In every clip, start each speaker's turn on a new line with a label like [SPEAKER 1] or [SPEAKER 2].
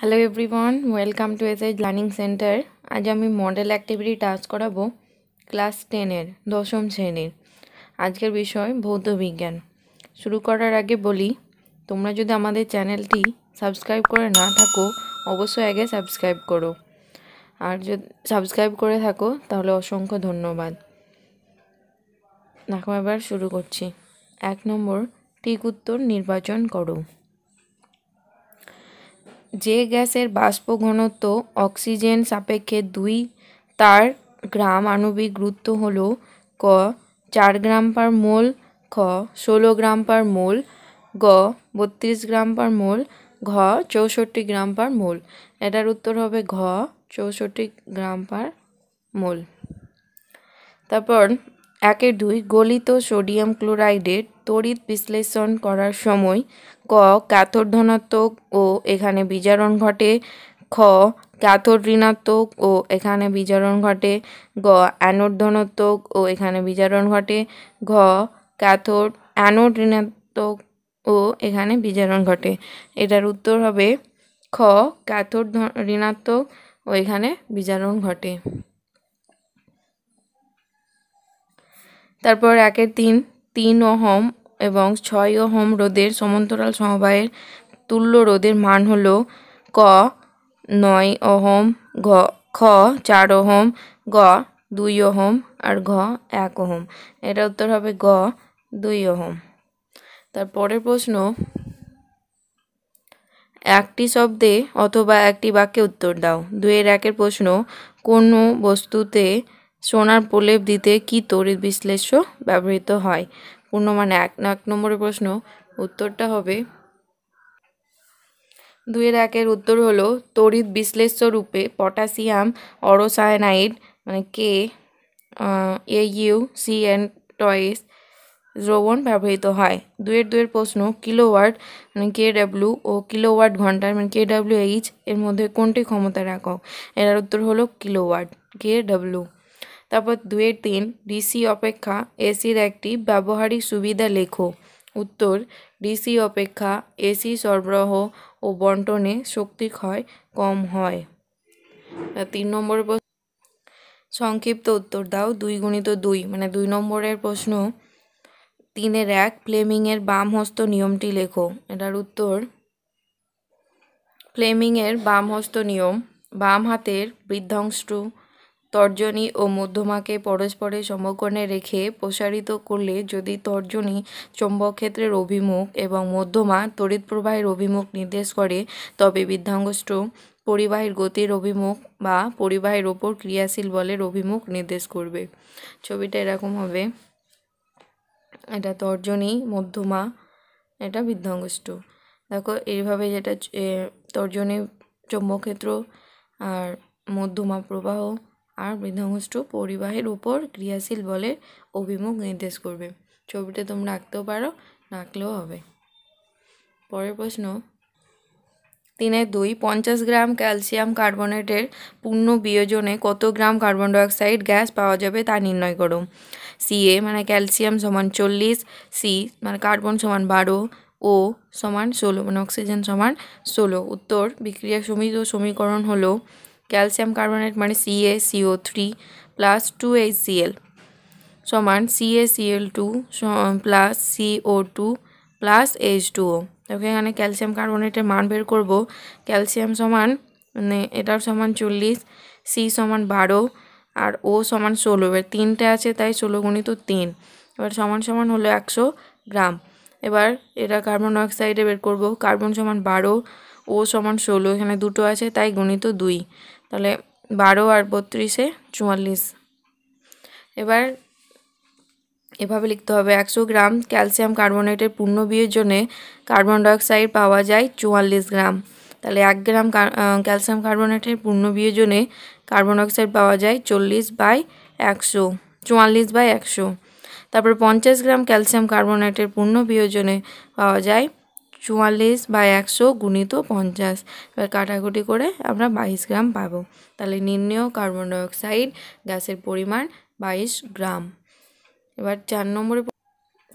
[SPEAKER 1] hello everyone welcome to S edge learning centre আজ আমি model activity task করাবো class টেনের দশম শ্রেণীর আজকের বিষয় ভৌত বিজ্ঞান শুরু করার আগে বলি তোমরা যদি আমাদের চ্যানেলটি সাবস্ক্রাইব করে না থাকো অবশ্যই আগে সাবস্ক্রাইব করো আর যদি সাবস্ক্রাইব করে থাকো তাহলে অসংখ্য ধন্যবাদ দেখো এবার শুরু করছি এক নম্বর ঠিক উত্তর নির্বাচন করো যে গ্যাসের বাষ্প ঘনত্ব অক্সিজেন সাপেক্ষে দুই তার গ্রাম আণবিক গুরুত্ব হল ক চার গ্রাম পার মোল খ ষোলো গ্রাম পার মোল গ বত্রিশ গ্রাম পার মোল ঘ চৌষট্টি গ্রাম পার মোল এটার উত্তর হবে ঘ চৌষট্টি গ্রাম পার মোল তারপর একের দুই গলিত সোডিয়াম ক্লোরাইডের তড়িৎ বিশ্লেষণ করার সময় ক ক্যাথর ধনাত্মক ও এখানে বিজারণ ঘটে খ ক্যাথর ঋণাত্মক ও এখানে বিজারণ ঘটে গ অ্যানোড ধনাত্মক ও এখানে বিজারণ ঘটে ঘ ক্যাথর অ্যানোড ঋণাত্মক ও এখানে বিজারণ ঘটে এটার উত্তর হবে খ ক্যাথর ঋণাত্মক ও এখানে বিজারণ ঘটে তারপর একের তিন তিন অহম এবং ছয় ওহম রোধের সমান্তরাল সমবায়ের তুল্য রোধের মান হল ক নয় ওহম ঘ খ চার ওহম গ দুই ওহম আর ঘ এক ওহম এটা উত্তর হবে গ দুই ওহম তারপরের প্রশ্ন একটি শব্দে অথবা একটি বাক্যে উত্তর দাও দুয়ের একের প্রশ্ন কোনো বস্তুতে সোনার প্রলেপ দিতে কি তড়িৎ বিশ্লেষ্য ব্যবহৃত হয় পূর্ণ মানে এক এক নম্বরের প্রশ্ন উত্তরটা হবে দুয়ের একের উত্তর হলো তড়িৎ বিশ্লেষ্য রূপে পটাশিয়াম অরোসায়নাইড মানে K A U C N twice দ্রবণ ব্যবহৃত হয় দুয়ের দুয়ের প্রশ্ন কিলোওয়াট মানে কে ডাব্লিউ ও কিলোওয়াট ঘন্টার মানে কে ডাব্লিউ এইচ এর মধ্যে কোনটি ক্ষমতা রাখক এর উত্তর হলো কিলোওয়াট কে ডাব্লিউ তারপর দুয়ে তিন ডিসি অপেক্ষা এসির একটি ব্যবহারিক সুবিধা লেখো উত্তর ডিসি অপেক্ষা এসি সরবরাহ ও বন্টনে শক্তি ক্ষয় কম হয় তিন নম্বর সংক্ষিপ্ত উত্তর দাও দুই গুণিত দুই মানে দুই নম্বরের প্রশ্ন তিনের এক ফ্লেমিংয়ের বাম হস্ত নিয়মটি লেখো এটার উত্তর ফ্লেমিংয়ের বাম হস্ত নিয়ম বাম হাতের বৃদ্ধাংশ তর্জনী ও মধ্যমাকে পরস্পরের সমকোণে রেখে প্রসারিত করলে যদি তর্জনী চৌম্বক অভিমুখ এবং মধ্যমা তড়িৎ প্রবাহের অভিমুখ নির্দেশ করে তবে বিধ্যাঙ্গষ্ট পরিবাহের গতির অভিমুখ বা পরিবাহের ওপর ক্রিয়াশীল বলের অভিমুখ নির্দেশ করবে ছবিটা এরকম হবে এটা তর্জনী মধ্যমা এটা বিধ্বংসষ্ট দেখো এইভাবে যেটা তর্জনী চৌম্বক্ষেত্র আর মধ্যমা প্রবাহ আর মৃদঙ্গষ্ঠ পরিবাহের উপর ক্রিয়াশীল বলের অভিমুখ নির্দেশ করবে ছবিতে তোমরা আঁকতেও পারো নাকলেও হবে পরের প্রশ্ন তিনে দুই পঞ্চাশ গ্রাম ক্যালসিয়াম কার্বনেটের পূর্ণ বিয়োজনে কত গ্রাম কার্বন ডাইঅক্সাইড গ্যাস পাওয়া যাবে তা নির্ণয় করো সিএ মানে ক্যালসিয়াম সমান চল্লিশ সি মানে কার্বন সমান বারো ও সমান ষোলো মানে অক্সিজেন সমান ষোলো উত্তর বিক্রিয়া সমিত সমীকরণ হলো ক্যালসিয়াম কার্বনেট মানে CA CO three plus two H L সমান CA two plus CO two plus H two O okay এখানে ক্যালসিয়াম কার্বনেটের মান বের করব ক্যালসিয়াম সমান মানে এটার সমান চল্লিশ সি সমান বারো আর ও সমান ষোলো এবার তিনটে আছে তাই ষোলো গুণিত তিন এবার সমান সমান হলো একশো গ্রাম এবার এটা কার্বন অক্সাইডে বের করব কার্বন সমান বারো ও সমান ষোলো এখানে দুটো আছে তাই গুণিত দুই তাহলে বারো আর বত্রিশে চুয়াল্লিশ এবার এভাবে লিখতে হবে একশো গ্রাম ক্যালসিয়াম কার্বনেটের পূর্ণ বিয়ের জন্য কার্বন ডাইঅক্সাইড পাওয়া যায় চুয়াল্লিশ গ্রাম তাহলে এক গ্রাম ক্যালসিয়াম কার্বনেটের পূর্ণ বিয়ের জন্য কার্বন ডাইঅক্সাইড পাওয়া যায় চল্লিশ বাই একশো চুয়াল্লিশ বাই একশো তারপর পঞ্চাশ গ্রাম ক্যালসিয়াম কার্বোনেটের পূর্ণ বিয়োজনে পাওয়া যায় চুয়াল্লিশ বা একশো গুণিত পঞ্চাশ এবার কাটাকুটি করে আমরা বাইশ গ্রাম পাব তাহলে নির্ণয় কার্বন ডাইঅক্সাইড গ্যাসের পরিমাণ বাইশ গ্রাম এবার চার নম্বরে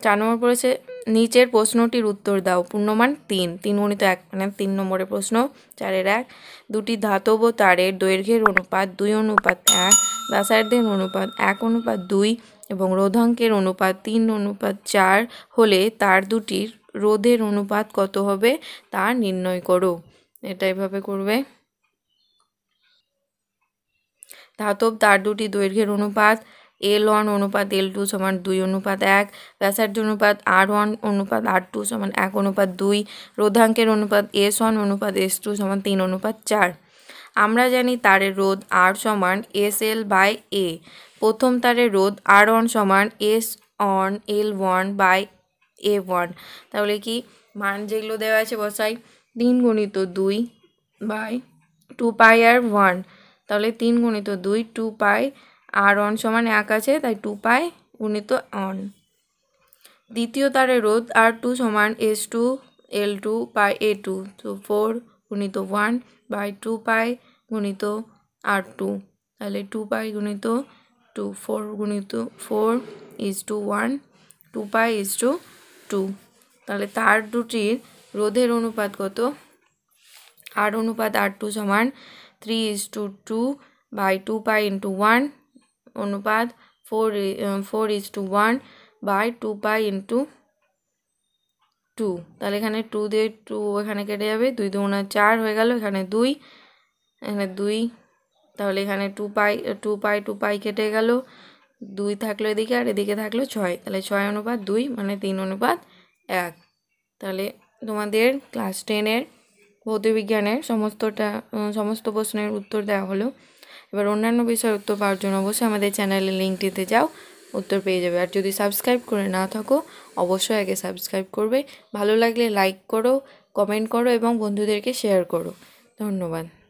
[SPEAKER 1] চার নম্বর পড়েছে নিচের প্রশ্নটির উত্তর দাও পূর্ণমান তিন তিন গুণিত এক মানে তিন নম্বরের প্রশ্ন চারের এক দুটি ধাতব তারের দৈর্ঘ্যের অনুপাত দুই অনুপাত এক ব্যাসার্ধের অনুপাত এক অনুপাত দুই এবং রোধাঙ্কের অনুপাত তিন অনুপাত চার হলে তার দুটির রোধের অনুপাত কত হবে তা নির্ণয় করো এটা এভাবে করবে ধাতব তার দুটি দৈর্ঘ্যের অনুপাত এল ওয়ান অনুপাত এল টু সমান দুই অনুপাত এক ব্যাসার্ধ অনুপাত আর ওয়ান অনুপাত আর টু সমান এক অনুপাত দুই রোধাঙ্কের অনুপাত এস ওয়ান অনুপাত এস টু সমান তিন অনুপাত চার আমরা জানি তারের রোধ আর সমান এস এল বাই এ প্রথম তারের রোধ আর ওয়ান সমান S on L one by A one তাহলে কি মান যেগুলো দেওয়া আছে বসাই তিন গুণিত দুই by two pi R one তাহলে তিন গুণিত দুই টু পাই আর অন সমান এক আছে তাই টু পাই গুণিত অন দ্বিতীয় তারে রোদ আর টু সমান S two L two pi A two তো ফোর গুণিত ওয়ান বাই টু পাই গুণিত আর টু তাহলে টু পাই গুণিত টু ফোর গুণিত four is two one two pi is two two তাহলে তার দুটির রোধের অনুপাত কত আর অনুপাত আর টু সমান three is two two by two pi into one অনুপাত four four is two one by two pi into two তাহলে এখানে টু দিয়ে টু এখানে কেটে যাবে দুই দুগুণা চার হয়ে গেল এখানে দুই এখানে দুই তাহলে এখানে two pi two pi two pi কেটে গেল দুই থাকলো এদিকে আর এদিকে থাকলো ছয় তাহলে ছয় অনুপাত দুই মানে তিন অনুপাত এক তাহলে তোমাদের ক্লাস টেনের ভৌতবিজ্ঞানের সমস্তটা সমস্ত প্রশ্নের উত্তর দেওয়া হলো এবার অন্যান্য বিষয়ের উত্তর পাওয়ার জন্য অবশ্যই আমাদের চ্যানেলের লিঙ্কটিতে যাও উত্তর পেয়ে যাবে আর যদি সাবস্ক্রাইব করে না থাকো অবশ্যই আগে সাবস্ক্রাইব করবে ভালো লাগলে লাইক করো কমেন্ট করো এবং বন্ধুদেরকে শেয়ার করো ধন্যবাদ